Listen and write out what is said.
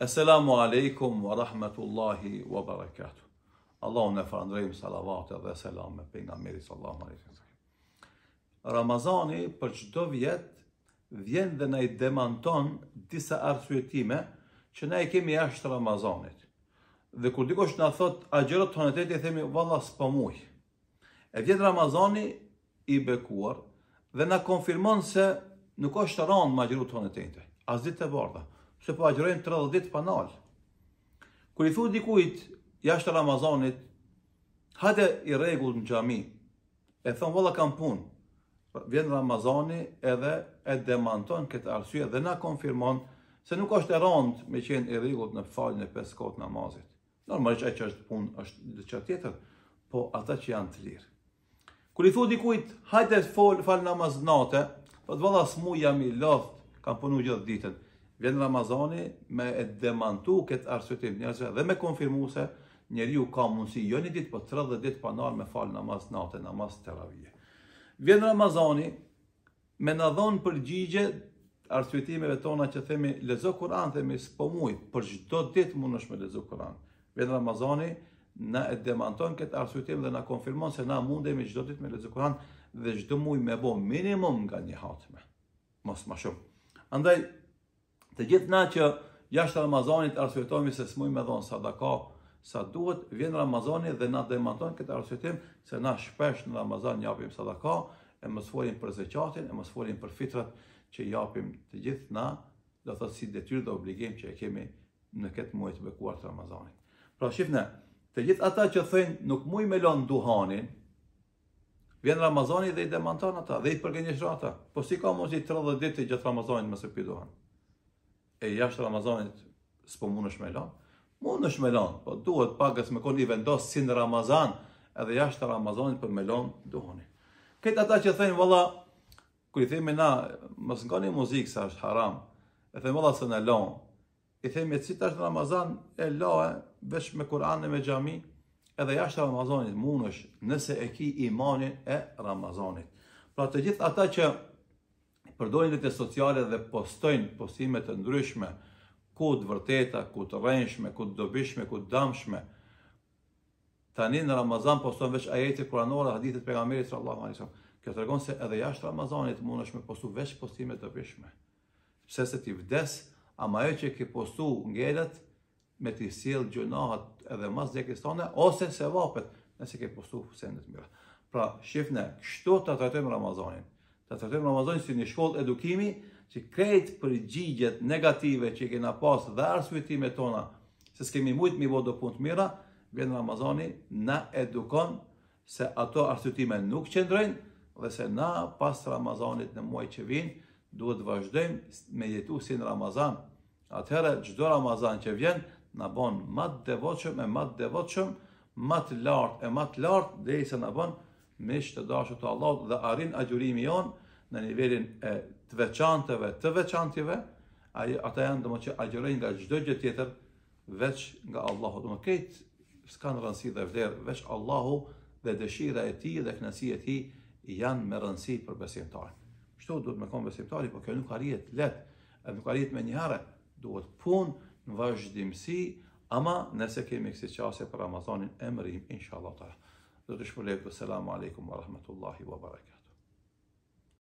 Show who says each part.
Speaker 1: Esselamu alaikum wa rahmetullahi wa barakatuh. Allah unë e salavatë dhe selamet për nga mirës Allah më Ramazani për qdo vjetë vjen dhe ne i demanton disa arsujetime që ne i kemi ashtë Ramazanit. Dhe kur dikosht në thot a gjërët të hanëtet i themi valla së E vjet Ramazani i bekuar dhe në konfirmon se nuk është të ranë ma gjërët të hanëtet. As ditë të bërda se po agjërojmë 30 ditë panal. Kër i thu dikujt, jashtë Ramazanit, hajte i regullë në gjami, e thonë, vëllë kam punë, vjen Ramazani edhe e demanton këtë arsye dhe na konfirmon se nuk është e randë me qenë i regullë në faljën e pesë amazit. namazit. Normalisht e që është punë është dhe që tjetër, po ata që janë të lirë. Kër i thu dikujt, hajtë e falë namaz nate, për po të vëllas mu jam i loft, kam punu gjithë ditën, vjen Ramazani me e demantu këtë arsëtim njerëzve dhe me konfirmu se njeri ju ka mundësi jo një ditë për po 30 ditë panar me falë namaz nate, namaz të ravije. Vjen Ramazani me në dhonë përgjigje arsëtimeve tona që themi lezo Kur'an, themi s'po muj, për gjdo ditë mund është me lezo Kur'an. Vjen Ramazani në e demantojnë këtë arsëtim dhe në konfirmon se na mundemi gjdo ditë me lezo Kur'an dhe gjdo muj me bo minimum nga një hatme. Mos ma shumë. Andaj, Të gjithë na që jashtë Ramazanit arsyetojmë se smuj me dhon sadaka, sa duhet vjen Ramazani dhe na demanton këtë arsyetim se na shpesh në Ramazan japim sadaka e mos për zeqatin, e mos për fitrat që japim të gjithë na, do thotë si detyrë do obligim që e kemi në këtë muaj të bekuar të Ramazanit. Pra shihni, të gjithë ata që thënë nuk muj me lën duhanin Vjen Ramazani dhe i demantan ata, dhe i përgjënjështë ata. Po si ka mos i 30 ditë i gjithë Ramazanit në mësë pizohan? e jashtë Ramazanit s'po mund është me lanë, mund është me lanë, po duhet pagës me koni i vendosë si në Ramazan, edhe jashtë Ramazanit për me lanë duhoni. Këtë ata që thejnë, vëlla, ku i thejmë na, mësë nga një muzikë sa është haram, e thejmë vëlla se në lanë, i thejmë e cita është në Ramazan, e lanë, vesh me Kur'an e me Gjami, edhe jashtë Ramazanit mund është, nëse e ki imanin e Ramazanit. Pra të gjithë ata që, përdojnë dhe sociale dhe postojnë postimet të ndryshme, ku të vërteta, ku të rejnëshme, ku të dobishme, ku të damshme. Tani në Ramazan postojnë veç ajetit kuranore, hadithit përgamerit së Allah. Kjo të regonë se edhe jashtë Ramazanit mund është me postu veç postimet të vishme. Pse se ti vdes, ama e që ki postu ngellet me ti silë gjënahat edhe mas dhe kristane, ose se vapet nëse ki postu sendet mjërë. Pra, shifne, kështu të të Ramazanin, dhe të thëmë Ramazani si një shkollë edukimi, që krejt për gjigjet negative që kena pas dhe arsuitime tona, se s'kemi mujtë mi vodë do punë të mira, vjen Ramazani na edukon se ato arsuitime nuk qëndrojnë, dhe se na pas Ramazanit në muaj që vinë, duhet të vazhdojmë me jetu si në Ramazan. Atëherë, gjdo Ramazan që vjen në bonë matë devoqëm e matë devoqëm, matë lartë e matë lartë, dhe i se në bonë, me shtë të Allah dhe arin agjurimi jonë, në nivelin e të veçanteve, të veçantjeve, ata janë dëmë që agjërojnë nga gjdo gjë tjetër, veç nga Allahu. Dëmë kejtë, s'ka në rëndësi dhe vlerë, veç Allahu dhe dëshira e ti dhe knësi e ti janë me rëndësi për besimtarën. Qëto duhet me konë besimtari, po kjo nuk arjet letë, nuk arjet me njëherë, duhet punë në vazhdimësi, ama nëse kemi kësi qasje për Ramazanin, emërim, inshallah ta. Dhe të shpërlejtë, selamu alaikum wa rahmatullahi wa barakatuh.